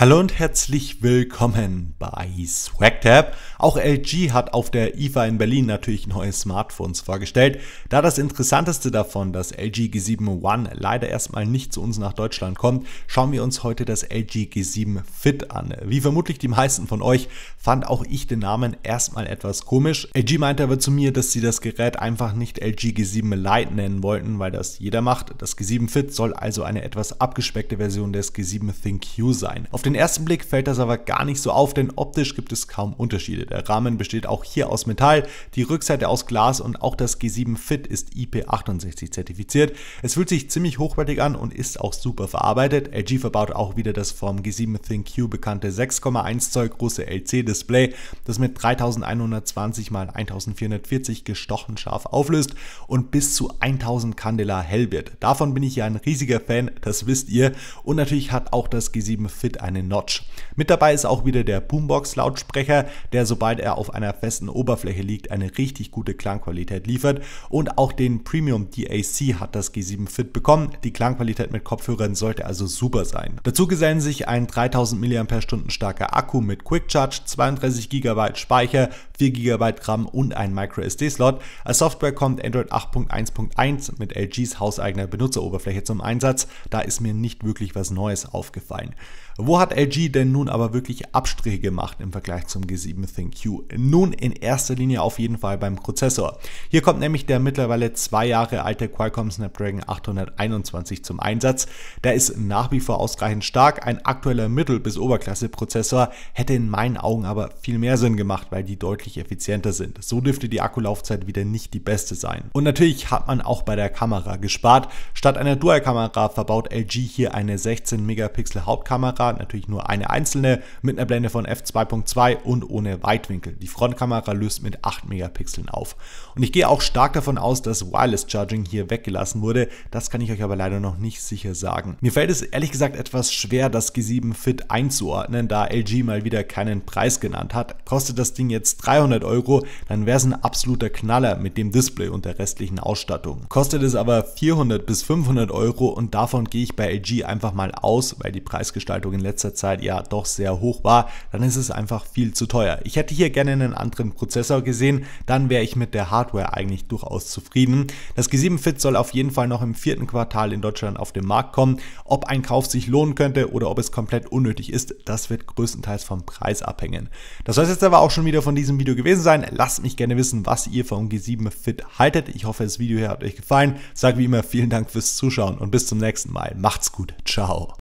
Hallo und herzlich willkommen bei SwagTab. Auch LG hat auf der IFA in Berlin natürlich neue Smartphones vorgestellt. Da das Interessanteste davon, das LG G7 One, leider erstmal nicht zu uns nach Deutschland kommt, schauen wir uns heute das LG G7 Fit an. Wie vermutlich die meisten von euch fand auch ich den Namen erstmal etwas komisch. LG meinte aber zu mir, dass sie das Gerät einfach nicht LG G7 Lite nennen wollten, weil das jeder macht. Das G7 Fit soll also eine etwas abgespeckte Version des G7 ThinQ sein. Auf den ersten Blick fällt das aber gar nicht so auf, denn optisch gibt es kaum Unterschiede. Der Rahmen besteht auch hier aus Metall, die Rückseite aus Glas und auch das G7 Fit ist IP68 zertifiziert. Es fühlt sich ziemlich hochwertig an und ist auch super verarbeitet. LG verbaut auch wieder das vom G7 ThinQ bekannte 6,1 Zoll große LC-Display, das mit 3120 x 1440 gestochen scharf auflöst und bis zu 1000 Candela hell wird. Davon bin ich ja ein riesiger Fan, das wisst ihr. Und natürlich hat auch das G7 Fit eine eine Notch. Mit dabei ist auch wieder der Boombox-Lautsprecher, der sobald er auf einer festen Oberfläche liegt, eine richtig gute Klangqualität liefert. Und auch den Premium DAC hat das G7 Fit bekommen. Die Klangqualität mit Kopfhörern sollte also super sein. Dazu gesellen sich ein 3000 mAh starker Akku mit Quick Charge, 32 GB Speicher, 4 GB RAM und ein MicroSD-Slot. Als Software kommt Android 8.1.1 mit LGs hauseigener Benutzeroberfläche zum Einsatz. Da ist mir nicht wirklich was Neues aufgefallen. Wo hat hat LG denn nun aber wirklich Abstriche gemacht im Vergleich zum G7 ThinQ? Nun in erster Linie auf jeden Fall beim Prozessor. Hier kommt nämlich der mittlerweile zwei Jahre alte Qualcomm Snapdragon 821 zum Einsatz. Der ist nach wie vor ausreichend stark. Ein aktueller Mittel- bis Oberklasse-Prozessor hätte in meinen Augen aber viel mehr Sinn gemacht, weil die deutlich effizienter sind. So dürfte die Akkulaufzeit wieder nicht die beste sein. Und natürlich hat man auch bei der Kamera gespart. Statt einer Dual-Kamera verbaut LG hier eine 16 Megapixel Hauptkamera, natürlich natürlich nur eine einzelne mit einer Blende von f2.2 und ohne Weitwinkel. Die Frontkamera löst mit 8 Megapixeln auf. Und ich gehe auch stark davon aus, dass Wireless Charging hier weggelassen wurde. Das kann ich euch aber leider noch nicht sicher sagen. Mir fällt es ehrlich gesagt etwas schwer, das G7 Fit einzuordnen, da LG mal wieder keinen Preis genannt hat. Kostet das Ding jetzt 300 Euro, dann wäre es ein absoluter Knaller mit dem Display und der restlichen Ausstattung. Kostet es aber 400 bis 500 Euro und davon gehe ich bei LG einfach mal aus, weil die Preisgestaltung in letzter letzter Zeit ja doch sehr hoch war, dann ist es einfach viel zu teuer. Ich hätte hier gerne einen anderen Prozessor gesehen, dann wäre ich mit der Hardware eigentlich durchaus zufrieden. Das G7 Fit soll auf jeden Fall noch im vierten Quartal in Deutschland auf den Markt kommen. Ob ein Kauf sich lohnen könnte oder ob es komplett unnötig ist, das wird größtenteils vom Preis abhängen. Das soll es jetzt aber auch schon wieder von diesem Video gewesen sein. Lasst mich gerne wissen, was ihr vom G7 Fit haltet. Ich hoffe, das Video hier hat euch gefallen. Sag wie immer vielen Dank fürs Zuschauen und bis zum nächsten Mal. Macht's gut. Ciao.